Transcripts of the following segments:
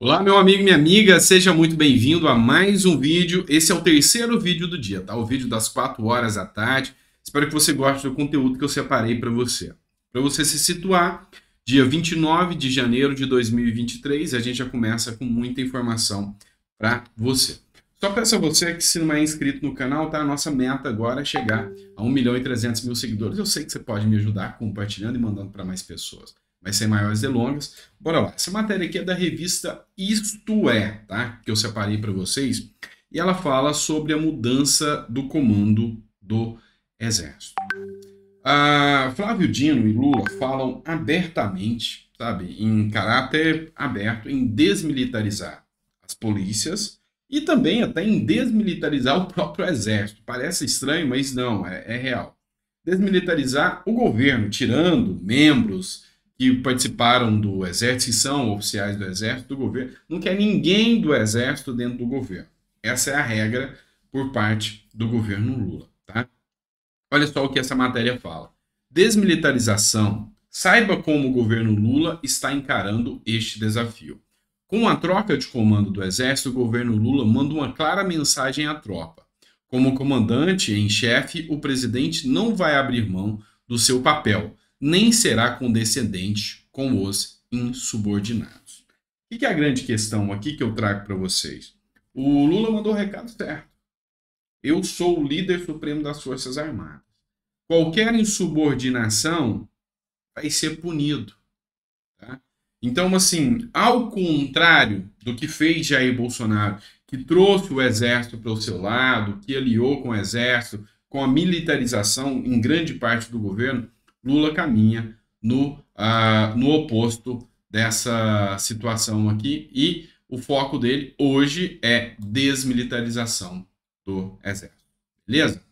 Olá, meu amigo e minha amiga, seja muito bem-vindo a mais um vídeo. Esse é o terceiro vídeo do dia, tá? O vídeo das 4 horas da tarde. Espero que você goste do conteúdo que eu separei para você. Para você se situar, dia 29 de janeiro de 2023, a gente já começa com muita informação para você. Só peço a você que se não é inscrito no canal, tá? A nossa meta agora é chegar a 1 milhão e 300 mil seguidores. Eu sei que você pode me ajudar compartilhando e mandando para mais pessoas mas sem maiores delongas. Bora lá. Essa matéria aqui é da revista Isto É, tá? Que eu separei para vocês. E ela fala sobre a mudança do comando do Exército. Ah, Flávio Dino e Lula falam abertamente, sabe, em caráter aberto, em desmilitarizar as polícias e também até em desmilitarizar o próprio Exército. Parece estranho, mas não, é, é real. Desmilitarizar o governo, tirando membros que participaram do exército e são oficiais do exército, do governo, não quer ninguém do exército dentro do governo. Essa é a regra por parte do governo Lula. Tá? Olha só o que essa matéria fala. Desmilitarização. Saiba como o governo Lula está encarando este desafio. Com a troca de comando do Exército, o governo Lula manda uma clara mensagem à tropa. Como comandante em chefe, o presidente não vai abrir mão do seu papel, nem será condescendente com os insubordinados. O que, é a grande questão aqui que eu trago para vocês? O Lula mandou o recado certo. Eu sou o líder supremo das Forças Armadas. Qualquer insubordinação vai ser punido. Tá? Então, assim, ao contrário do que fez Jair Bolsonaro, que trouxe o exército para o seu lado, que aliou com o exército, com a militarização em grande parte do governo, Lula caminha no, uh, no oposto dessa situação aqui e o foco dele hoje é desmilitarização do exército. Beleza?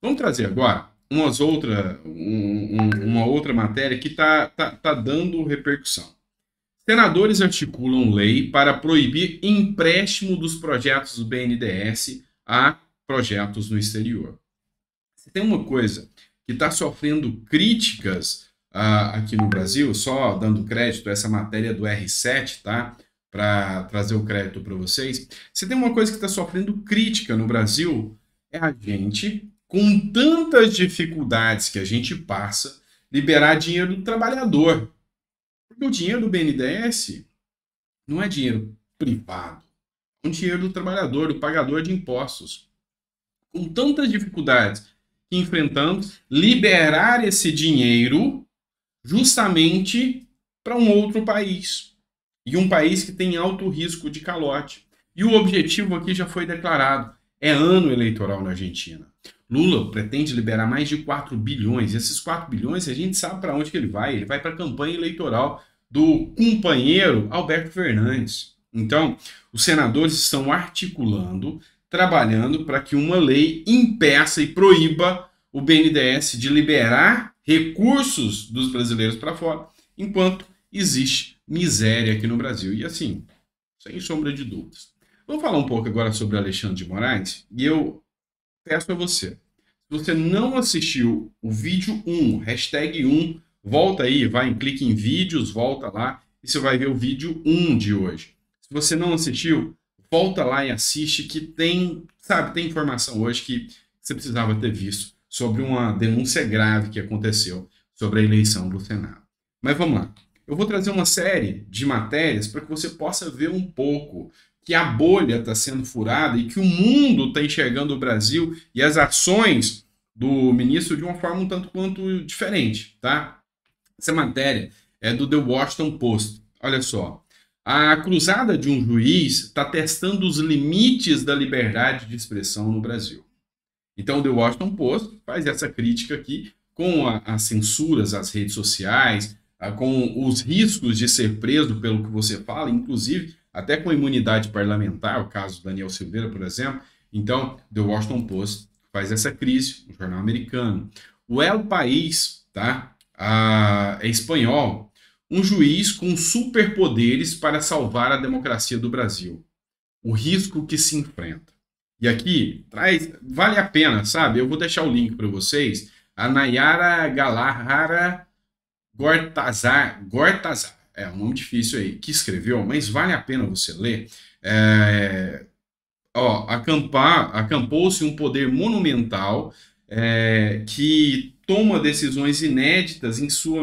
Vamos trazer agora umas outra, um, um, uma outra matéria que está tá, tá dando repercussão. Senadores articulam lei para proibir empréstimo dos projetos do BNDES a projetos no exterior. tem uma coisa que está sofrendo críticas uh, aqui no Brasil, só dando crédito, essa matéria do R7, tá? Para trazer o crédito para vocês. Se tem uma coisa que está sofrendo crítica no Brasil, é a gente, com tantas dificuldades que a gente passa, liberar dinheiro do trabalhador. Porque o dinheiro do BNDES não é dinheiro privado, é um dinheiro do trabalhador, do pagador de impostos. Com tantas dificuldades que enfrentamos, liberar esse dinheiro justamente para um outro país. E um país que tem alto risco de calote. E o objetivo aqui já foi declarado. É ano eleitoral na Argentina. Lula pretende liberar mais de 4 bilhões. E esses 4 bilhões a gente sabe para onde que ele vai. Ele vai para a campanha eleitoral do companheiro Alberto Fernandes. Então, os senadores estão articulando trabalhando para que uma lei impeça e proíba o BNDES de liberar recursos dos brasileiros para fora, enquanto existe miséria aqui no Brasil. E assim, sem sombra de dúvidas. Vou falar um pouco agora sobre Alexandre de Moraes e eu peço a você, se você não assistiu o vídeo 1, hashtag 1, volta aí, vai em clique em vídeos, volta lá e você vai ver o vídeo 1 de hoje. Se você não assistiu, volta lá e assiste que tem, sabe, tem informação hoje que você precisava ter visto sobre uma denúncia grave que aconteceu sobre a eleição do Senado. Mas vamos lá. Eu vou trazer uma série de matérias para que você possa ver um pouco que a bolha está sendo furada e que o mundo está enxergando o Brasil e as ações do ministro de uma forma um tanto quanto diferente, tá? Essa matéria é do The Washington Post. Olha só. A cruzada de um juiz está testando os limites da liberdade de expressão no Brasil. Então, o The Washington Post faz essa crítica aqui com as censuras às redes sociais, a, com os riscos de ser preso pelo que você fala, inclusive até com a imunidade parlamentar, o caso do Daniel Silveira, por exemplo. Então, The Washington Post faz essa crise, um jornal americano. O El País, tá? Ah, é espanhol, um juiz com superpoderes para salvar a democracia do Brasil. O risco que se enfrenta. E aqui traz, vale a pena, sabe? Eu vou deixar o link para vocês. A Nayara Galahara Gortazar, Gortazar, é um nome difícil aí, que escreveu, mas vale a pena você ler. É, ó, acampar, acampou-se um poder monumental é, que toma decisões inéditas em sua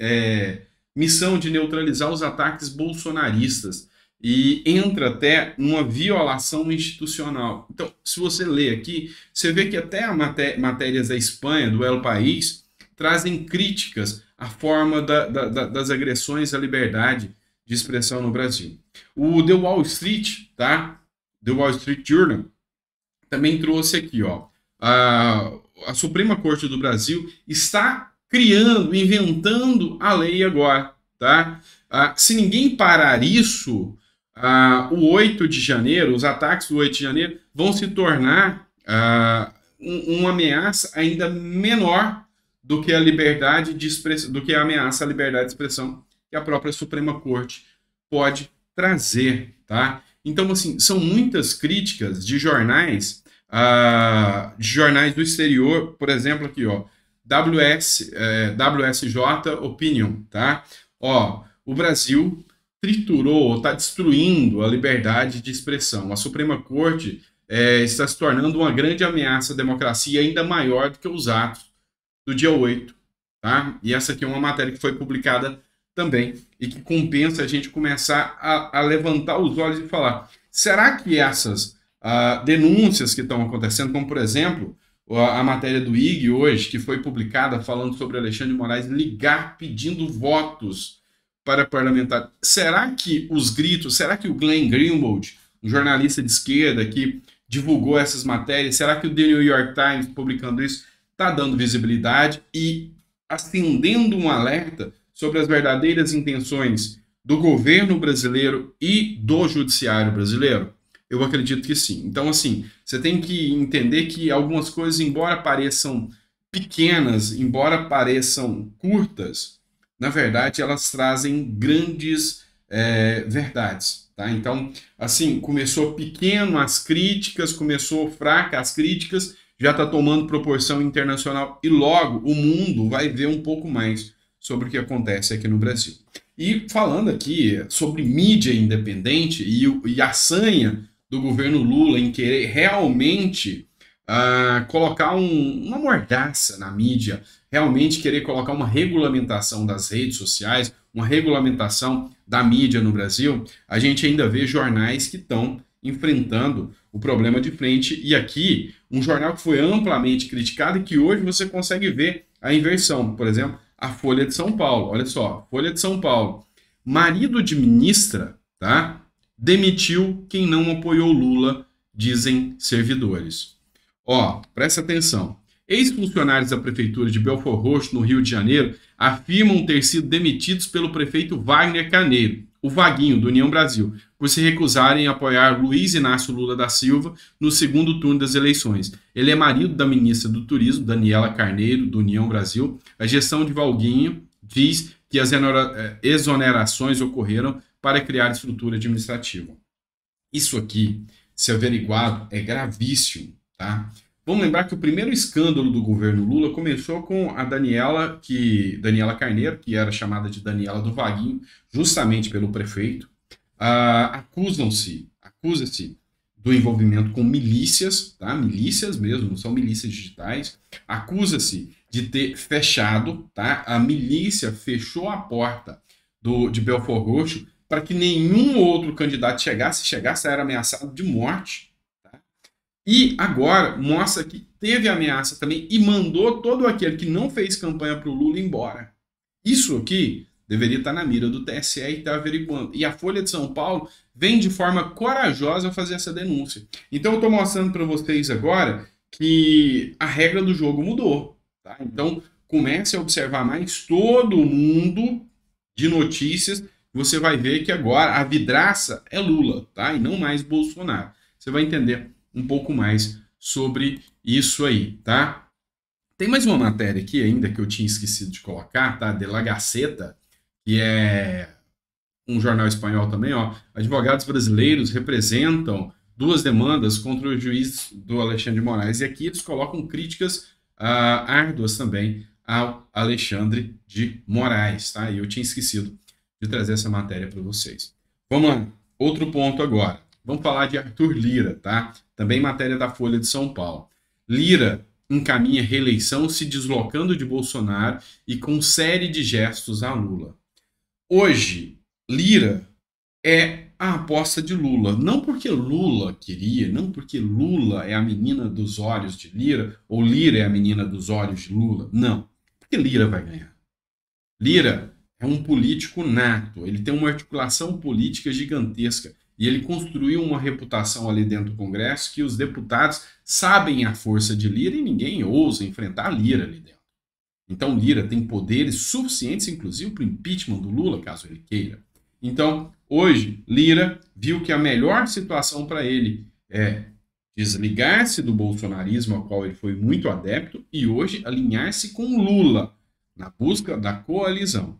é, missão de neutralizar os ataques bolsonaristas e entra até numa violação institucional. Então, se você lê aqui, você vê que até maté matérias da Espanha, do El País, trazem críticas à forma da, da, da, das agressões à liberdade de expressão no Brasil. O The Wall Street, tá? The Wall Street Journal também trouxe aqui, ó. A, a Suprema Corte do Brasil está criando, inventando a lei agora, tá? Ah, se ninguém parar isso, ah, o 8 de janeiro, os ataques do 8 de janeiro vão se tornar ah, um, uma ameaça ainda menor do que a liberdade de expressão, do que a ameaça à liberdade de expressão que a própria Suprema Corte pode trazer, tá? Então, assim, são muitas críticas de jornais, ah, de jornais do exterior, por exemplo, aqui, ó, WS, é, WSJ Opinion, tá? Ó, o Brasil triturou, está destruindo a liberdade de expressão. A Suprema Corte é, está se tornando uma grande ameaça à democracia, ainda maior do que os atos do dia 8, tá? E essa aqui é uma matéria que foi publicada também e que compensa a gente começar a, a levantar os olhos e falar: será que essas uh, denúncias que estão acontecendo, como por exemplo a matéria do IG hoje, que foi publicada falando sobre Alexandre Moraes ligar pedindo votos para parlamentar. Será que os gritos, será que o Glenn Greenwald, um jornalista de esquerda que divulgou essas matérias, será que o The New York Times publicando isso está dando visibilidade e acendendo um alerta sobre as verdadeiras intenções do governo brasileiro e do judiciário brasileiro? Eu acredito que sim. Então, assim, você tem que entender que algumas coisas, embora pareçam pequenas, embora pareçam curtas, na verdade elas trazem grandes é, verdades. Tá? Então, assim, começou pequeno as críticas, começou fraca as críticas, já está tomando proporção internacional e logo o mundo vai ver um pouco mais sobre o que acontece aqui no Brasil. E falando aqui sobre mídia independente e, e a sanha do governo Lula em querer realmente uh, colocar um, uma mordaça na mídia, realmente querer colocar uma regulamentação das redes sociais, uma regulamentação da mídia no Brasil, a gente ainda vê jornais que estão enfrentando o problema de frente. E aqui, um jornal que foi amplamente criticado e que hoje você consegue ver a inversão. Por exemplo, a Folha de São Paulo. Olha só, Folha de São Paulo. Marido de ministra, tá? demitiu quem não apoiou Lula, dizem servidores. Ó, presta atenção. Ex-funcionários da Prefeitura de Belfor Roxo, no Rio de Janeiro, afirmam ter sido demitidos pelo prefeito Wagner Caneiro, o Vaguinho, do União Brasil, por se recusarem a apoiar Luiz Inácio Lula da Silva no segundo turno das eleições. Ele é marido da ministra do Turismo, Daniela Carneiro, do União Brasil. A gestão de Valguinho diz que as eh, exonerações ocorreram para criar estrutura administrativa. Isso aqui, se averiguado, é gravíssimo, tá? Vamos lembrar que o primeiro escândalo do governo Lula começou com a Daniela, que Daniela Carneiro, que era chamada de Daniela do Vaguinho, justamente pelo prefeito, uh, acusam-se, acusa-se do envolvimento com milícias, tá? Milícias mesmo, não são milícias digitais. Acusa-se de ter fechado, tá? A milícia fechou a porta do de Belfort Roxo para que nenhum outro candidato chegasse, chegasse era ameaçado de morte. Tá? E agora mostra que teve ameaça também e mandou todo aquele que não fez campanha para o Lula embora. Isso aqui deveria estar tá na mira do TSE e estar tá averiguando. E a Folha de São Paulo vem de forma corajosa fazer essa denúncia. Então eu estou mostrando para vocês agora que a regra do jogo mudou. Tá? Então comece a observar mais todo mundo de notícias você vai ver que agora a vidraça é Lula, tá? E não mais Bolsonaro. Você vai entender um pouco mais sobre isso aí, tá? Tem mais uma matéria aqui ainda que eu tinha esquecido de colocar, tá? De La Gaceta, que é um jornal espanhol também, ó. Advogados brasileiros representam duas demandas contra o juiz do Alexandre de Moraes e aqui eles colocam críticas uh, árduas também ao Alexandre de Moraes, tá? E eu tinha esquecido de trazer essa matéria para vocês. Vamos lá, outro ponto agora. Vamos falar de Arthur Lira, tá? Também matéria da Folha de São Paulo. Lira encaminha reeleição se deslocando de Bolsonaro e com série de gestos a Lula. Hoje, Lira é a aposta de Lula. Não porque Lula queria, não porque Lula é a menina dos olhos de Lira, ou Lira é a menina dos olhos de Lula. Não. Porque Lira vai ganhar. Lira é um político nato, ele tem uma articulação política gigantesca e ele construiu uma reputação ali dentro do Congresso que os deputados sabem a força de Lira e ninguém ousa enfrentar Lira ali dentro. Então Lira tem poderes suficientes, inclusive, para o impeachment do Lula, caso ele queira. Então, hoje, Lira viu que a melhor situação para ele é desligar-se do bolsonarismo, ao qual ele foi muito adepto, e hoje alinhar-se com Lula, na busca da coalizão.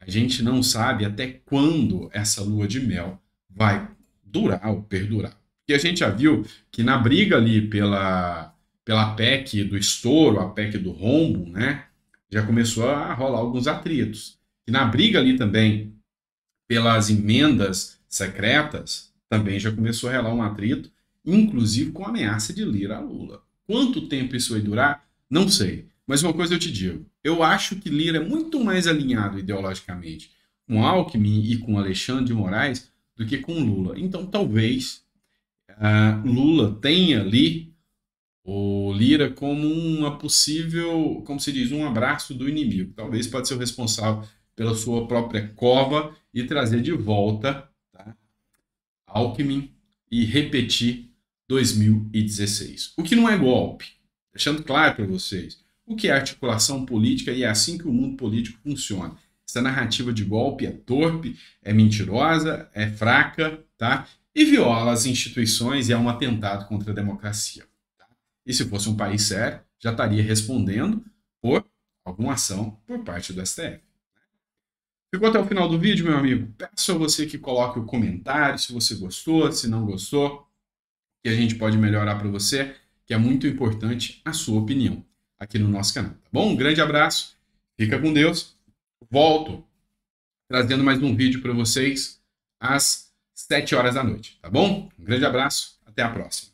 A gente não sabe até quando essa lua de mel vai durar ou perdurar. Porque a gente já viu que na briga ali pela, pela PEC do estouro, a PEC do rombo, né? Já começou a rolar alguns atritos. E na briga ali também pelas emendas secretas, também já começou a rolar um atrito, inclusive com a ameaça de Lira a Lula. Quanto tempo isso vai durar? Não sei. Mas uma coisa eu te digo, eu acho que Lira é muito mais alinhado ideologicamente com Alckmin e com Alexandre de Moraes do que com Lula. Então, talvez uh, Lula tenha ali o Lira como uma possível, como se diz, um abraço do inimigo. Talvez pode ser o responsável pela sua própria cova e trazer de volta tá, Alckmin e repetir 2016. O que não é golpe, deixando claro para vocês. O que é articulação política e é assim que o mundo político funciona. Essa narrativa de golpe é torpe, é mentirosa, é fraca, tá? E viola as instituições e é um atentado contra a democracia. Tá? E se fosse um país sério, já estaria respondendo por alguma ação por parte do STF. Né? Ficou até o final do vídeo, meu amigo? Peço a você que coloque o comentário se você gostou, se não gostou, que a gente pode melhorar para você, que é muito importante a sua opinião aqui no nosso canal, tá bom? Um grande abraço, fica com Deus. Volto trazendo mais um vídeo para vocês às 7 horas da noite, tá bom? Um grande abraço, até a próxima.